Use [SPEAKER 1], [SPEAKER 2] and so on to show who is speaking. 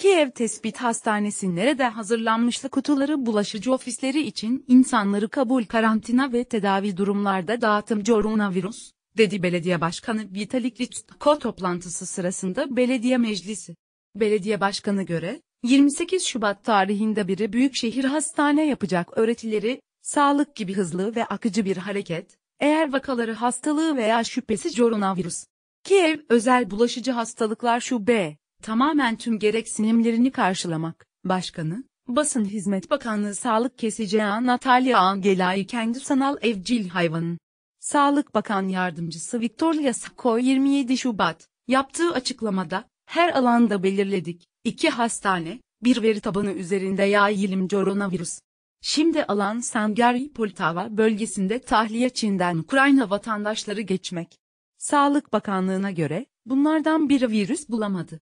[SPEAKER 1] Kiev Tespit Hastanesi nerede hazırlanmışlı kutuları bulaşıcı ofisleri için insanları kabul karantina ve tedavi durumlarda dağıtım coronavirüs, dedi belediye başkanı Vitalik Litsko toplantısı sırasında belediye meclisi. Belediye başkanı göre, 28 Şubat tarihinde biri büyükşehir hastane yapacak öğretileri, sağlık gibi hızlı ve akıcı bir hareket, eğer vakaları hastalığı veya şüphesi coronavirüs. Kiev Özel Bulaşıcı Hastalıklar Şube tamamen tüm gereksinimlerini karşılamak, Başkanı, Basın Hizmet Bakanlığı Sağlık Kesici Natalya Angela'yı kendi sanal evcil hayvanın. Sağlık Bakan Yardımcısı Victoria Sako 27 Şubat, yaptığı açıklamada, her alanda belirledik, iki hastane, bir veri tabanı üzerinde yayılım coronavirüs. Şimdi alan Sangari Poltava bölgesinde tahliye Çin'den Ukrayna vatandaşları geçmek. Sağlık Bakanlığı'na göre, bunlardan biri virüs bulamadı.